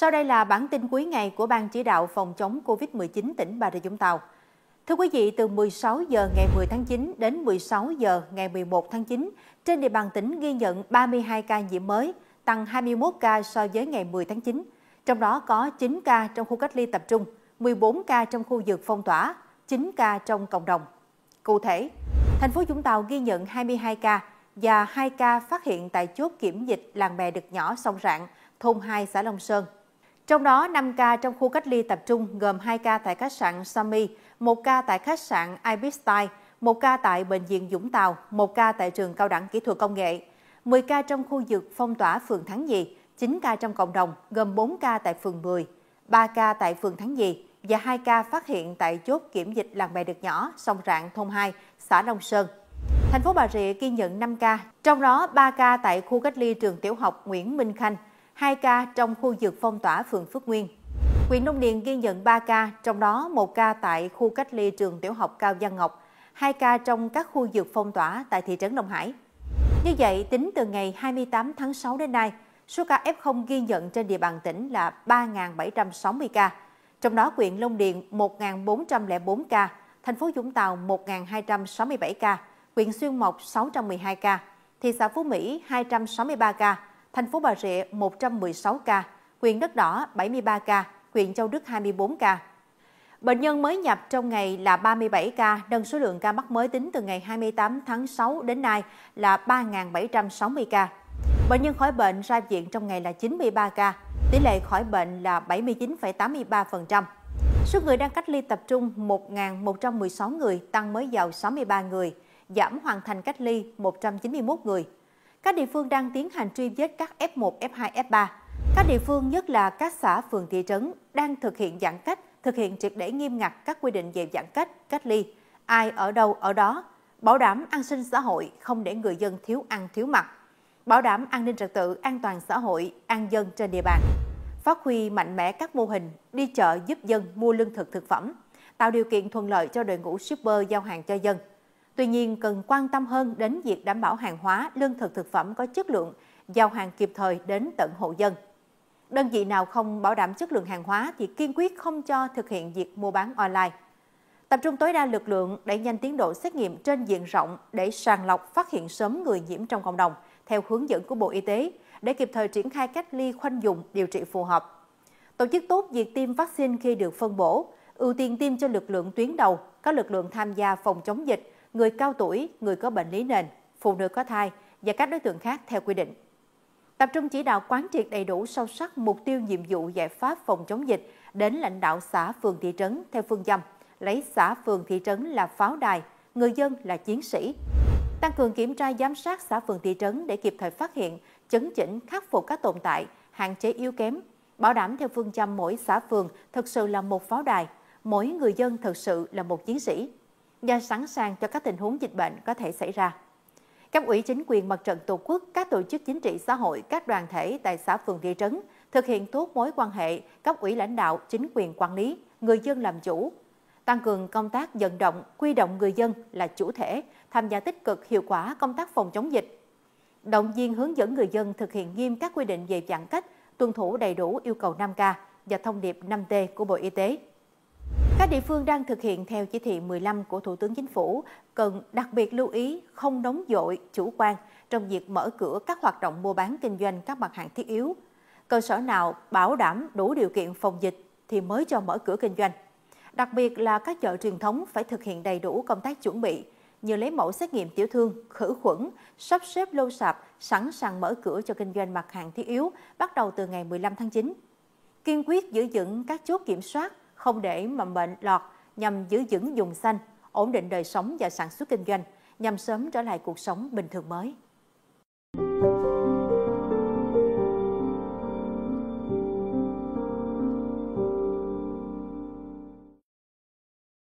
Sau đây là bản tin cuối ngày của Ban chỉ đạo phòng chống COVID-19 tỉnh Bà Rịa Vũng Tàu. Thưa quý vị, từ 16 giờ ngày 10 tháng 9 đến 16 giờ ngày 11 tháng 9, trên địa bàn tỉnh ghi nhận 32 ca nhiễm mới, tăng 21 ca so với ngày 10 tháng 9. Trong đó có 9 ca trong khu cách ly tập trung, 14 ca trong khu vực phong tỏa, 9 ca trong cộng đồng. Cụ thể, thành phố Vũng Tàu ghi nhận 22 ca và 2 ca phát hiện tại chốt kiểm dịch làng bè đực nhỏ sông Rạng, thôn 2 xã Long Sơn, trong đó 5 ca trong khu cách ly tập trung gồm 2 ca tại khách sạn Sami, 1 ca tại khách sạn Ibis Style, 1 ca tại Bệnh viện Dũng Tàu, 1 ca tại trường cao đẳng kỹ thuật công nghệ, 10 ca trong khu vực phong tỏa phường Thắng Dị, 9 ca trong cộng đồng gồm 4 ca tại phường 10, 3 ca tại phường Thắng Dị và 2 ca phát hiện tại chốt kiểm dịch làng bè được nhỏ, sông Rạng, thôn 2, xã Long Sơn. Thành phố Bà Rịa ghi nhận 5 ca, trong đó 3 ca tại khu cách ly trường tiểu học Nguyễn Minh Khanh, 2 ca trong khu vực phong tỏa phường Phước Nguyên. Huyện Đông Điền ghi nhận 3 ca, trong đó 1 ca tại khu cách ly trường tiểu học Cao Văn Ngọc, 2 ca trong các khu vực phong tỏa tại thị trấn Đông Hải. Như vậy, tính từ ngày 28 tháng 6 đến nay, số ca F0 ghi nhận trên địa bàn tỉnh là 3.760 ca, trong đó huyện Long Điền 1.404 ca, thành phố Vũng Tàu 1.267 ca, huyện Xuyên Mộc 612 ca, thị xã Phú Mỹ 263 ca, thành phố Bà Rịa 116 ca, huyện Đất Đỏ 73 ca, huyện Châu Đức 24 ca. Bệnh nhân mới nhập trong ngày là 37 ca, nâng số lượng ca mắc mới tính từ ngày 28 tháng 6 đến nay là 3.760 ca. Bệnh nhân khỏi bệnh ra viện trong ngày là 93 ca, tỷ lệ khỏi bệnh là 79,83%. Số người đang cách ly tập trung 1.116 người, tăng mới vào 63 người, giảm hoàn thành cách ly 191 người. Các địa phương đang tiến hành truy vết các F1, F2, F3. Các địa phương nhất là các xã, phường, thị trấn đang thực hiện giãn cách, thực hiện triệt để nghiêm ngặt các quy định về giãn cách, cách ly. Ai ở đâu ở đó, bảo đảm an sinh xã hội, không để người dân thiếu ăn thiếu mặc, bảo đảm an ninh trật tự, an toàn xã hội, an dân trên địa bàn. Phát huy mạnh mẽ các mô hình đi chợ giúp dân mua lương thực thực phẩm, tạo điều kiện thuận lợi cho đội ngũ shipper giao hàng cho dân. Tuy nhiên, cần quan tâm hơn đến việc đảm bảo hàng hóa, lương thực thực phẩm có chất lượng, giao hàng kịp thời đến tận hộ dân. Đơn vị nào không bảo đảm chất lượng hàng hóa thì kiên quyết không cho thực hiện việc mua bán online. Tập trung tối đa lực lượng để nhanh tiến độ xét nghiệm trên diện rộng để sàng lọc phát hiện sớm người nhiễm trong cộng đồng theo hướng dẫn của Bộ Y tế để kịp thời triển khai cách ly khoanh vùng điều trị phù hợp. Tổ chức tốt việc tiêm vaccine khi được phân bổ, ưu tiên tiêm cho lực lượng tuyến đầu, các lực lượng tham gia phòng chống dịch, người cao tuổi, người có bệnh lý nền, phụ nữ có thai và các đối tượng khác theo quy định. Tập trung chỉ đạo quán triệt đầy đủ sâu sắc mục tiêu nhiệm vụ giải pháp phòng chống dịch đến lãnh đạo xã phường thị trấn theo phương châm lấy xã phường thị trấn là pháo đài, người dân là chiến sĩ. Tăng cường kiểm tra giám sát xã phường thị trấn để kịp thời phát hiện, chấn chỉnh, khắc phục các tồn tại, hạn chế yếu kém, bảo đảm theo phương châm mỗi xã phường thực sự là một pháo đài, mỗi người dân thực sự là một chiến sĩ và sẵn sàng cho các tình huống dịch bệnh có thể xảy ra. Các ủy chính quyền mặt trận Tổ quốc, các tổ chức chính trị xã hội, các đoàn thể tại xã phường thị trấn thực hiện tốt mối quan hệ cấp ủy lãnh đạo, chính quyền quản lý, người dân làm chủ, tăng cường công tác vận động, quy động người dân là chủ thể, tham gia tích cực hiệu quả công tác phòng chống dịch. Động viên hướng dẫn người dân thực hiện nghiêm các quy định về giãn cách, tuân thủ đầy đủ yêu cầu 5K và thông điệp 5T của Bộ Y tế. Các địa phương đang thực hiện theo chỉ thị 15 của Thủ tướng Chính phủ cần đặc biệt lưu ý không đóng dội, chủ quan trong việc mở cửa các hoạt động mua bán kinh doanh các mặt hàng thiết yếu. Cơ sở nào bảo đảm đủ điều kiện phòng dịch thì mới cho mở cửa kinh doanh. Đặc biệt là các chợ truyền thống phải thực hiện đầy đủ công tác chuẩn bị như lấy mẫu xét nghiệm tiểu thương, khử khuẩn, sắp xếp lô sạp, sẵn sàng mở cửa cho kinh doanh mặt hàng thiết yếu bắt đầu từ ngày 15 tháng 9. Kiên quyết giữ vững các chốt kiểm soát không để mầm bệnh lọt nhằm giữ vững vùng xanh, ổn định đời sống và sản xuất kinh doanh, nhằm sớm trở lại cuộc sống bình thường mới.